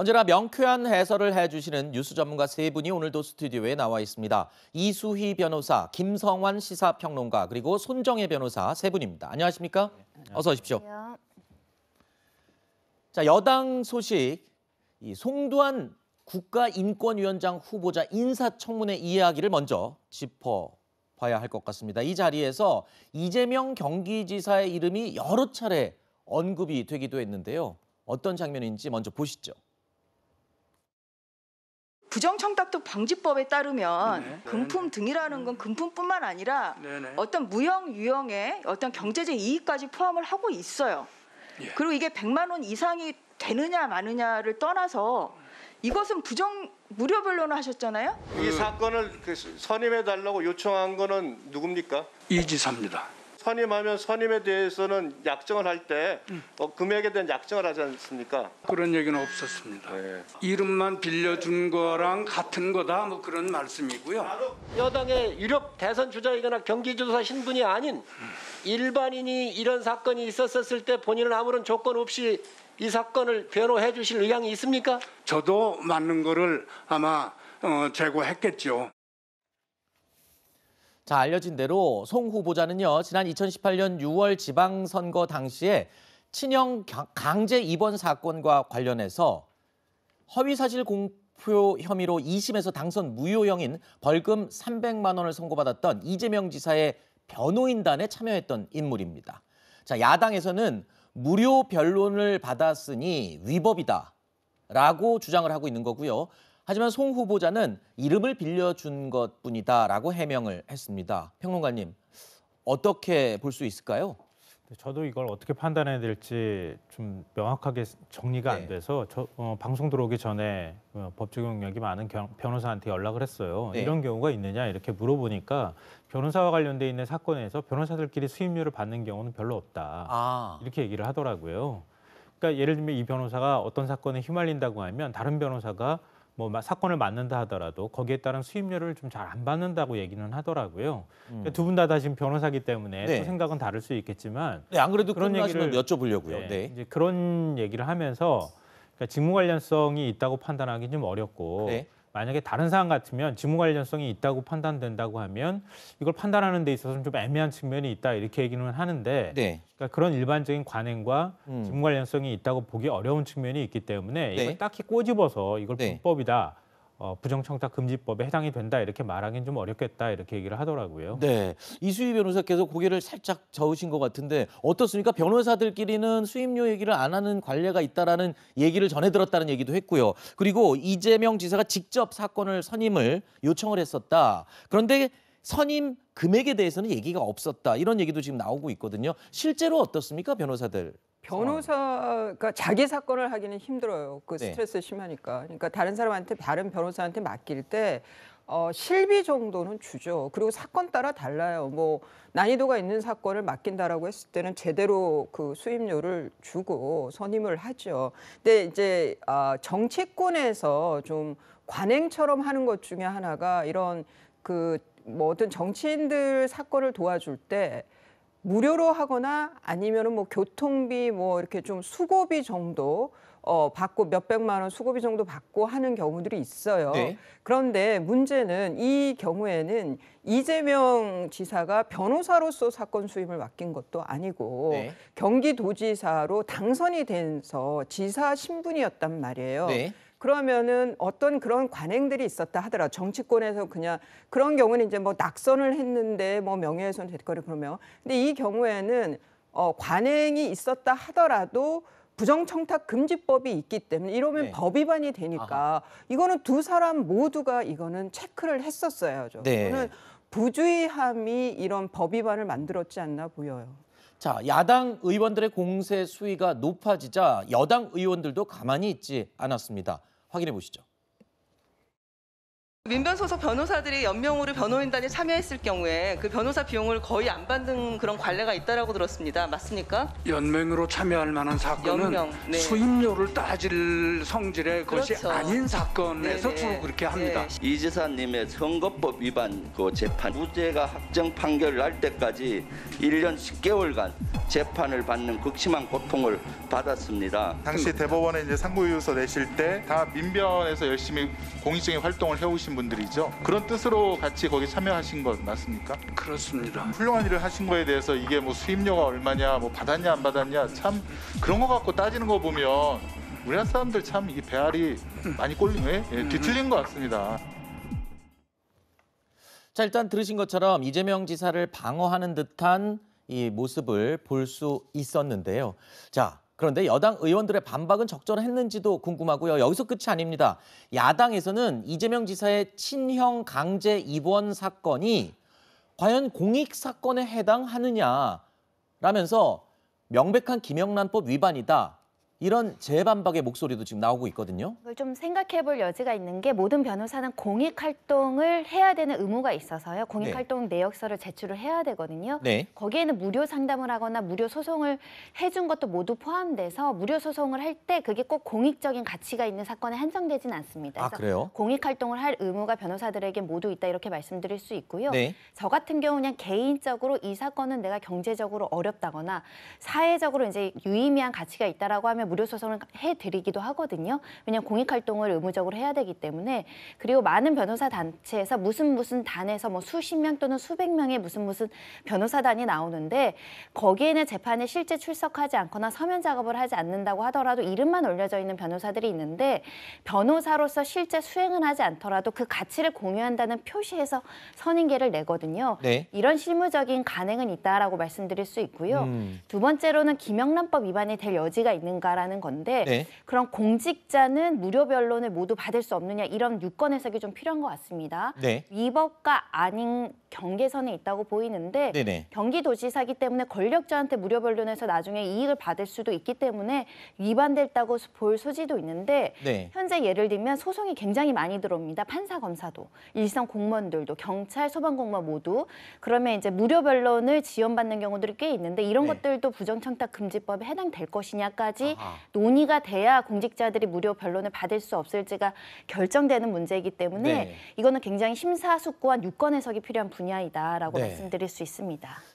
언제나 명쾌한 해설을 해주시는 뉴스 전문가 세 분이 오늘도 스튜디오에 나와 있습니다. 이수희 변호사, 김성환 시사평론가, 그리고 손정혜 변호사 세 분입니다. 안녕하십니까? 네, 어서 오십시오. 자, 여당 소식, 이송두환 국가인권위원장 후보자 인사청문회 이야기를 먼저 짚어 봐야 할 것 같습니다. 이 자리에서 이재명 경기지사의 이름이 여러 차례 언급이 되기도 했는데요. 어떤 장면인지 먼저 보시죠. 부정청탁도 방지법에 따르면 네. 금품 네, 네. 등이라는 건 음. 금품뿐만 아니라 네네. 네. 어떤 무형 유형의 어떤 경제적 이익까지 포함을 하고 있어요. 예. 그리고 이게 100만 원 이상이 되느냐 마느냐를 떠나서 이것은 부정 무료 별로는 하셨잖아요. 이 사건을 그 선임해 달라고 요청한 거는 누굽니까? 이지사입니다. 선임하면 선임에 대해서는 약정을 할때 어, 금액에 대한 약정을 하지 않습니까? 그런 얘기는 없었습니다. 네. 이름만 빌려준 거랑 같은 거다 뭐 그런 말씀이고요. 여당의 유력 대선 주자이거나 경기조사 신분이 아닌 일반인이 이런 사건이 있었을 때 본인은 아무런 조건 없이 이 사건을 변호해 주실 의향이 있습니까? 저도 맞는 거를 아마 어, 제고했겠죠. 자, 알려진 대로 송 후보자는요, 지난 2018년 6월 지방선거 당시에 친형 강제 입원 사건과 관련해서 허위사실 공표 혐의로 2심에서 당선 무효형인 벌금 300만 원을 선고받았던 이재명 지사의 변호인단에 참여했던 인물입니다. 자, 야당에서는 무료 변론을 받았으니 위법이다. 라고 주장을 하고 있는 거고요. 하지만 송 후보자는 이름을 빌려준 것뿐이다라고 해명을 했습니다. 평론가님 어떻게 볼 수 있을까요? 네, 저도 이걸 어떻게 판단해야 될지 좀 명확하게 정리가 네. 안 돼서 저, 어, 방송 들어오기 전에 어, 법 적용력이 많은 경, 변호사한테 연락을 했어요. 네. 이런 경우가 있느냐 이렇게 물어보니까 변호사와 관련돼 있는 사건에서 변호사들끼리 수임료를 받는 경우는 별로 없다. 아. 이렇게 얘기를 하더라고요. 그러니까 예를 들면 이 변호사가 어떤 사건에 휘말린다고 하면 다른 변호사가 뭐 사건을 맞는다 하더라도 거기에 따른 수임료를 좀 잘 안 받는다고 얘기는 하더라고요. 음. 그러니까 두분 다다 지금 변호사기 때문에 네. 또 생각은 다를 수 있겠지만 네, 안 그래도 그런 얘기를 여쭤보려고요. 네, 네. 이제 그런 얘기를 하면서 그러니까 직무 관련성이 있다고 판단하기 좀 어렵고 네. 만약에 다른 사항 같으면 직무 관련성이 있다고 판단된다고 하면 이걸 판단하는 데 있어서는 좀 애매한 측면이 있다 이렇게 얘기는 하는데 네. 그러니까 그런 일반적인 관행과 음. 직무 관련성이 있다고 보기 어려운 측면이 있기 때문에 네. 이걸 딱히 꼬집어서 이걸 네. 불법이다 어, 부정청탁 금지법에 해당이 된다 이렇게 말하기는 좀 어렵겠다 이렇게 얘기를 하더라고요. 네, 이수희 변호사께서 고개를 살짝 저으신 것 같은데 어떻습니까? 변호사들끼리는 수임료 얘기를 안 하는 관례가 있다라는 얘기를 전해 들었다는 얘기도 했고요. 그리고 이재명 지사가 직접 사건을 선임을 요청을 했었다. 그런데 선임 금액에 대해서는 얘기가 없었다 이런 얘기도 지금 나오고 있거든요. 실제로 어떻습니까, 변호사들? 변호사가 자기 사건을 하기는 힘들어요. 그 네. 스트레스 네. 심하니까. 그러니까 다른 사람한테 다른 변호사한테 맡길 때 어, 실비 정도는 주죠. 그리고 사건 따라 달라요. 뭐 난이도가 있는 사건을 맡긴다라고 했을 때는 제대로 그 수임료를 주고 선임을 하죠. 근데 이제 아, 정치권에서 좀 관행처럼 하는 것 중에 하나가 이런 그뭐 어떤 정치인들 사건을 도와줄 때 무료로 하거나 아니면은 뭐 교통비 뭐 이렇게 좀 수고비 정도 어, 받고 몇백만 원 수고비 정도 받고 하는 경우들이 있어요. 네. 그런데 문제는 이 경우에는 이재명 지사가 변호사로서 사건 수임을 맡긴 것도 아니고 네. 경기도지사로 당선이 돼서 지사 신분이었단 말이에요. 네. 그러면은 어떤 그런 관행들이 있었다 하더라. 정치권에서 그냥 그런 경우는 이제 뭐 낙선을 했는데 뭐 명예훼손 됐거리 그러면 근데 이 경우에는 어 관행이 있었다 하더라도 부정청탁 금지법이 있기 때문에 이러면 네. 법 위반이 되니까 아하. 이거는 두 사람 모두가 이거는 체크를 했었어요 저. 네. 저는 부주의함이 이런 법 위반을 만들었지 않나 보여요. 자, 야당 의원들의 공세 수위가 높아지자 여당 의원들도 가만히 있지 않았습니다. 확인해 보시죠. 민변 소속 변호사들이 연명으로 변호인단에 참여했을 경우에 그 변호사 비용을 거의 안 받는 그런 관례가 있다라고 들었습니다. 맞습니까? 연맹으로 참여할 만한 사건은 연명, 네. 수임료를 따질 성질의 그렇죠. 것이 아닌 사건에서 네네. 네. 주로 그렇게 합니다. 네. 이 지사님의 선거법 위반 그 재판 무죄가 확정 판결 날 때까지 1년 10개월간 재판을 받는 극심한 고통을 받았습니다. 당시 대법원에 이제 상고유서 내실 때 다 민변에서 열심히 공익적인 활동을 해오신 분. 분들이죠. 그런 뜻으로 같이 거기 참여하신 것 맞습니까? 그렇습니다. 훌륭한 일을 하신 거에 대해서 이게 뭐 수임료가 얼마냐, 뭐 받았냐 안 받았냐 참 그런 거 갖고 따지는 거 보면 우리나라 사람들 참 이 배알이 많이 꼴린 거 예, 예, 뒤틀린 것 같습니다. 자 일단 들으신 것처럼 이재명 지사를 방어하는 듯한 이 모습을 볼 수 있었는데요. 자 그런데 여당 의원들의 반박은 적절했는지도 궁금하고요. 여기서 끝이 아닙니다. 야당에서는 이재명 지사의 친형 강제 입원 사건이 과연 공익 사건에 해당하느냐라면서 명백한 김영란법 위반이다. 이런 재반박의 목소리도 지금 나오고 있거든요. 이걸 좀 생각해 볼 여지가 있는 게 모든 변호사는 공익 활동을 해야 되는 의무가 있어서요. 공익 네. 활동 내역서를 제출을 해야 되거든요. 네. 거기에는 무료 상담을 하거나 무료 소송을 해준 것도 모두 포함돼서 무료 소송을 할 때 그게 꼭 공익적인 가치가 있는 사건에 한정되진 않습니다. 아, 그래요? 공익 활동을 할 의무가 변호사들에게 모두 있다 이렇게 말씀드릴 수 있고요. 네. 저 같은 경우는 개인적으로 이 사건은 내가 경제적으로 어렵다거나 사회적으로 이제 유의미한 가치가 있다라고 하면 무료 소송을 해드리기도 하거든요. 왜냐하면 공익활동을 의무적으로 해야 되기 때문에 그리고 많은 변호사 단체에서 무슨 무슨 단에서 뭐 수십 명 또는 수백 명의 무슨 무슨 변호사단이 나오는데 거기에는 재판에 실제 출석하지 않거나 서면 작업을 하지 않는다고 하더라도 이름만 올려져 있는 변호사들이 있는데 변호사로서 실제 수행을 하지 않더라도 그 가치를 공유한다는 표시에서 선임계를 내거든요. 네. 이런 실무적인 간행은 있다라고 말씀드릴 수 있고요. 음. 두 번째로는 김영란법 위반이 될 여지가 있는가라. 있다라는 건데 네. 그런 공직자는 무료 변론을 모두 받을 수 없느냐 이런 유권 해석이 좀 필요한 것 같습니다. 네. 위법과 아닌 경계선에 있다고 보이는데 네네. 경기도지사기 때문에 권력자한테 무료 변론해서 나중에 이익을 받을 수도 있기 때문에 위반됐다고 볼 소지도 있는데 네. 현재 예를 들면 소송이 굉장히 많이 들어옵니다. 판사 검사도 일선 공무원들도 경찰 소방공무원 모두 그러면 이제 무료 변론을 지원받는 경우들이 꽤 있는데 이런 네. 것들도 부정청탁 금지법에 해당될 것이냐까지 아하. 논의가 돼야 공직자들이 무료 변론을 받을 수 없을지가 결정되는 문제이기 때문에 네. 이거는 굉장히 심사숙고한 유권 해석이 필요한 분야이다라고 네. 말씀드릴 수 있습니다.